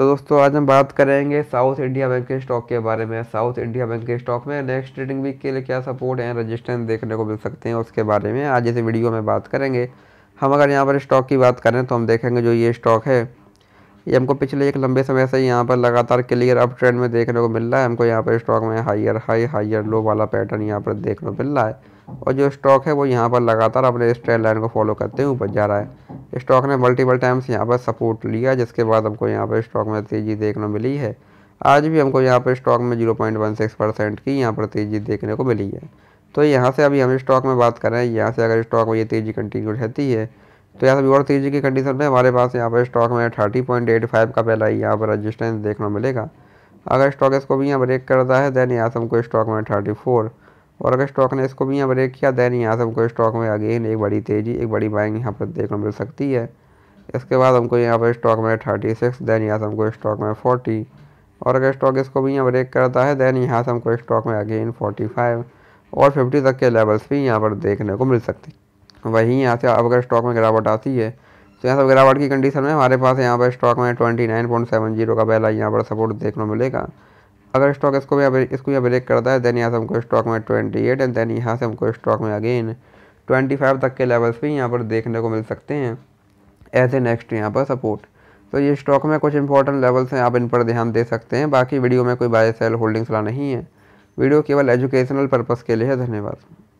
तो दोस्तों आज हम बात करेंगे साउथ इंडिया बैंक के स्टॉक के बारे में साउथ इंडिया बैंक के स्टॉक में नेक्स्ट ट्रेडिंग वीक के लिए क्या सपोर्ट है रजिस्टेंस देखने को मिल सकते हैं उसके बारे में आज इस वीडियो में बात करेंगे हम अगर यहाँ पर स्टॉक की बात करें तो हम देखेंगे जो ये स्टॉक है ये हमको पिछले एक लंबे समय से यहाँ पर लगातार क्लियर अप ट्रेंड में देखने को मिल रहा है हमको यहाँ पर स्टॉक में हाइयर हाई हायर लो वाला पैटर्न यहाँ पर देखने को मिल रहा है और जो स्टॉक है वो यहाँ पर लगातार अपने स्ट्रेट लाइन को फॉलो करते हुए ऊपर जा रहा है स्टॉक ने मल्टीपल टाइम्स यहाँ पर सपोर्ट लिया जिसके बाद हमको यहाँ पर स्टॉक में तेज़ी देखने को मिली है आज भी हमको यहाँ पर स्टॉक में सिक्स परसेंट की यहाँ पर तेज़ी देखने को मिली है तो यहाँ से अभी हम स्टॉक में बात करें यहाँ से अगर स्टॉक में ये तेज़ी कंटिन्यू रहती है तो यहाँ से और तेज़ी की कंडीशन में हमारे पास यहाँ पर स्टॉक में थर्टी पॉइंट एट फाइव का पहला यहाँ पर रजिस्टेंस देखने मिलेगा अगर स्टॉक इसको भी यहाँ ब्रेक करता है देन यहाँ से हमको स्टॉक में थर्टी फोर और अगर स्टॉक ने इसको भी यहाँ ब्रेक किया दैन यहाँ से हमको स्टॉक में अगेन एक बड़ी तेज़ी एक बड़ी बाइंग यहाँ पर देखने मिल सकती है इसके बाद हमको यहाँ पर स्टॉक में थर्टी सिक्स दैन यहाँ से हमको स्टॉक में फोर्टी और अगर स्टॉक इसको भी यहाँ ब्रेक करता है दैन यहाँ से हमको स्टॉक में अगेन फोर्टी फाइव और फिफ्टी तक के लेवल्स भी यहाँ पर देखने को मिल सकती वहीं यहाँ से अब अगर स्टॉक में गिरावट आती है तो यहाँ सब गिरावट की कंडीशन में हमारे पास यहाँ पर स्टॉक में twenty nine point seven zero का पहला यहाँ पर सपोर्ट देखने को मिलेगा अगर स्टॉक इसको भी इसको यह ब्रेक करता है देन यहाँ से हमको स्टॉक में ट्वेंटी एट एंड देन यहाँ से हमको स्टॉक में अगेन ट्वेंटी फाइव तक के लेवल्स भी यहाँ पर देखने को मिल सकते हैं एज ए नेक्स्ट यहाँ पर सपोर्ट तो ये स्टॉक में कुछ इंपॉर्टेंट लेवल्स हैं आप इन पर ध्यान दे सकते हैं बाकी वीडियो में कोई बाय सेल होल्डिंग्स वाला नहीं है वीडियो केवल एजुकेशनल पर्पज़ के लिए है धन्यवाद